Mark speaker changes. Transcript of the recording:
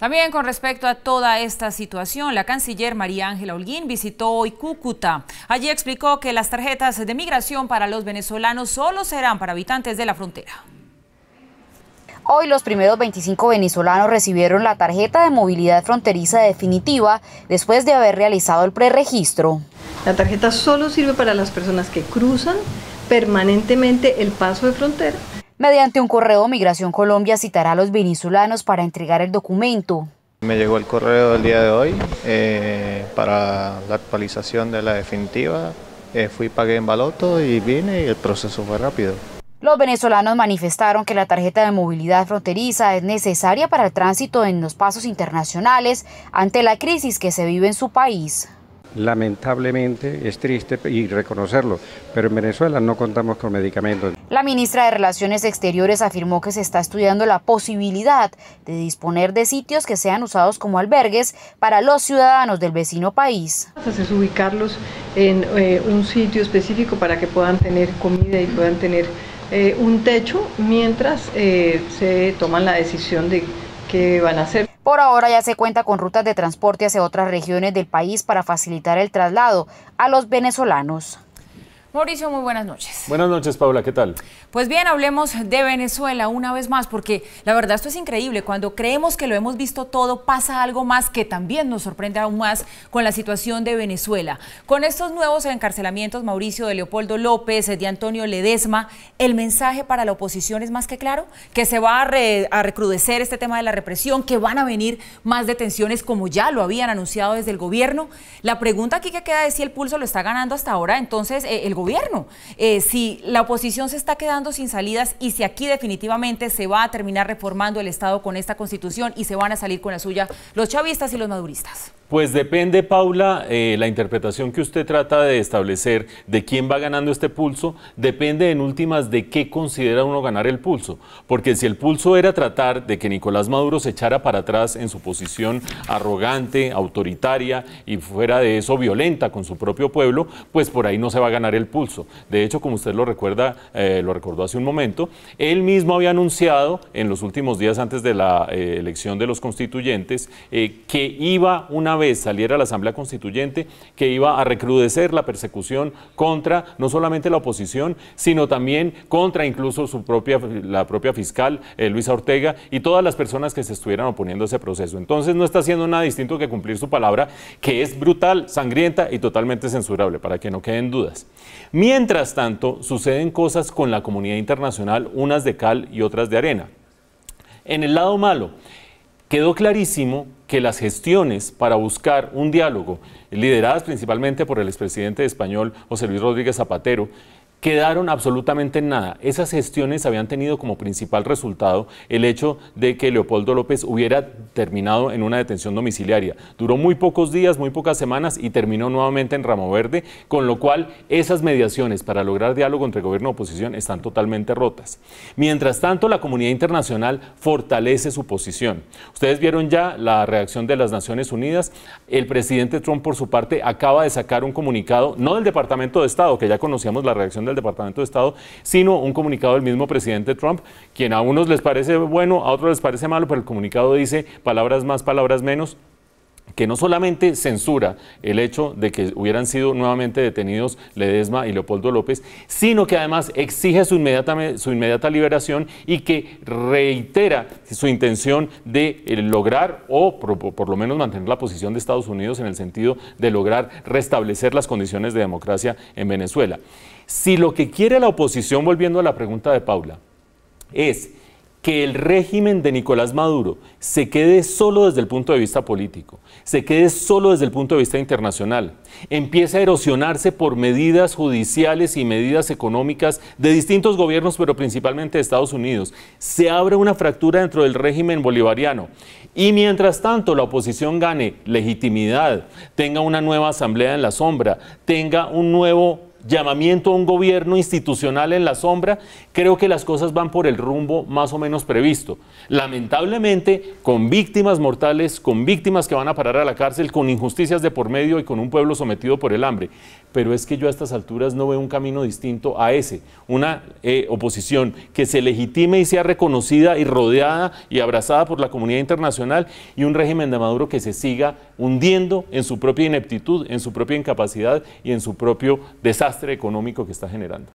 Speaker 1: También con respecto a toda esta situación, la canciller María Ángela Holguín visitó hoy Cúcuta. Allí explicó que las tarjetas de migración para los venezolanos solo serán para habitantes de la frontera.
Speaker 2: Hoy los primeros 25 venezolanos recibieron la tarjeta de movilidad fronteriza definitiva después de haber realizado el preregistro. La tarjeta solo sirve para las personas que cruzan permanentemente el paso de frontera Mediante un correo, Migración Colombia citará a los venezolanos para entregar el documento.
Speaker 3: Me llegó el correo el día de hoy eh, para la actualización de la definitiva. Eh, fui, pagué en baloto y vine y el proceso fue rápido.
Speaker 2: Los venezolanos manifestaron que la tarjeta de movilidad fronteriza es necesaria para el tránsito en los pasos internacionales ante la crisis que se vive en su país.
Speaker 3: Lamentablemente es triste y reconocerlo, pero en Venezuela no contamos con medicamentos.
Speaker 2: La ministra de Relaciones Exteriores afirmó que se está estudiando la posibilidad de disponer de sitios que sean usados como albergues para los ciudadanos del vecino país. Es ubicarlos
Speaker 3: en eh, un sitio específico para que puedan tener comida y puedan tener eh, un techo mientras eh, se toman la decisión de qué van a hacer.
Speaker 2: Por ahora ya se cuenta con rutas de transporte hacia otras regiones del país para facilitar el traslado a los venezolanos.
Speaker 1: Mauricio, muy buenas noches.
Speaker 3: Buenas noches, Paula, ¿qué tal? Pues
Speaker 1: bien, hablemos de Venezuela una vez más, porque la verdad esto es increíble. Cuando creemos que lo hemos visto todo, pasa algo más que también nos sorprende aún más con la situación de Venezuela. Con estos nuevos encarcelamientos, Mauricio, de Leopoldo López, de Antonio Ledesma, el mensaje para la oposición es más que claro, que se va a, recrudecer este tema de la represión, que van a venir más detenciones como ya lo habían anunciado desde el gobierno. La pregunta aquí que queda es si el pulso lo está ganando hasta ahora, entonces eh, el gobierno. Eh, si la oposición se está quedando sin salidas y si aquí definitivamente se va a terminar reformando el Estado con esta constitución y se van a salir con la suya los chavistas y los maduristas.
Speaker 3: Pues depende, Paula, eh, la interpretación que usted trata de establecer de quién va ganando este pulso, depende en últimas de qué considera uno ganar el pulso. Porque si el pulso era tratar de que Nicolás Maduro se echara para atrás en su posición arrogante, autoritaria y fuera de eso violenta con su propio pueblo, pues por ahí no se va a ganar el pulso. De hecho, como usted lo recuerda, eh, lo recordó hace un momento, él mismo había anunciado en los últimos días antes de la eh, elección de los constituyentes que iba una vez saliera la Asamblea Constituyente que iba a recrudecer la persecución contra no solamente la oposición, sino también contra incluso su propia, la propia fiscal Luis eh, Luisa Ortega y todas las personas que se estuvieran oponiendo a ese proceso. Entonces no está haciendo nada distinto que cumplir su palabra, que es brutal, sangrienta y totalmente censurable, para que no queden dudas. Mientras tanto, suceden cosas con la comunidad internacional, unas de cal y otras de arena. En el lado malo, quedó clarísimo que las gestiones para buscar un diálogo, lideradas principalmente por el expresidente español José Luis Rodríguez Zapatero, quedaron absolutamente en nada. Esas gestiones habían tenido como principal resultado el hecho de que Leopoldo López hubiera terminado en una detención domiciliaria. Duró muy pocos días, muy pocas semanas y terminó nuevamente en Ramo Verde, con lo cual esas mediaciones para lograr diálogo entre gobierno y oposición están totalmente rotas. Mientras tanto, la comunidad internacional fortalece su posición. Ustedes vieron ya la reacción de las Naciones Unidas. El presidente Trump, por su parte, acaba de sacar un comunicado, no del Departamento de Estado, que ya conocíamos la reacción de del Departamento de Estado, sino un comunicado del mismo presidente Trump, quien a unos les parece bueno, a otros les parece malo, pero el comunicado dice palabras más, palabras menos, que no solamente censura el hecho de que hubieran sido nuevamente detenidos Ledesma y Leopoldo López, sino que además exige su inmediata, liberación y que reitera su intención de eh, lograr o por, por, lo menos mantener la posición de Estados Unidos en el sentido de lograr restablecer las condiciones de democracia en Venezuela. Si lo que quiere la oposición, volviendo a la pregunta de Paula, es que el régimen de Nicolás Maduro se quede solo desde el punto de vista político, se quede solo desde el punto de vista internacional, empieza a erosionarse por medidas judiciales y medidas económicas de distintos gobiernos, pero principalmente de Estados Unidos, se abre una fractura dentro del régimen bolivariano y mientras tanto la oposición gane legitimidad, tenga una nueva asamblea en la sombra, tenga un nuevo llamamiento a un gobierno institucional en la sombra, creo que las cosas van por el rumbo más o menos previsto. Lamentablemente, con víctimas mortales, con víctimas que van a parar a la cárcel, con injusticias de por medio y con un pueblo sometido por el hambre. Pero es que yo a estas alturas no veo un camino distinto a ese. Una eh, oposición que se legitime y sea reconocida y rodeada y abrazada por la comunidad internacional y un régimen de Maduro que se siga hundiendo en su propia ineptitud, en su propia incapacidad y en su propio desastre desastre económico que está generando.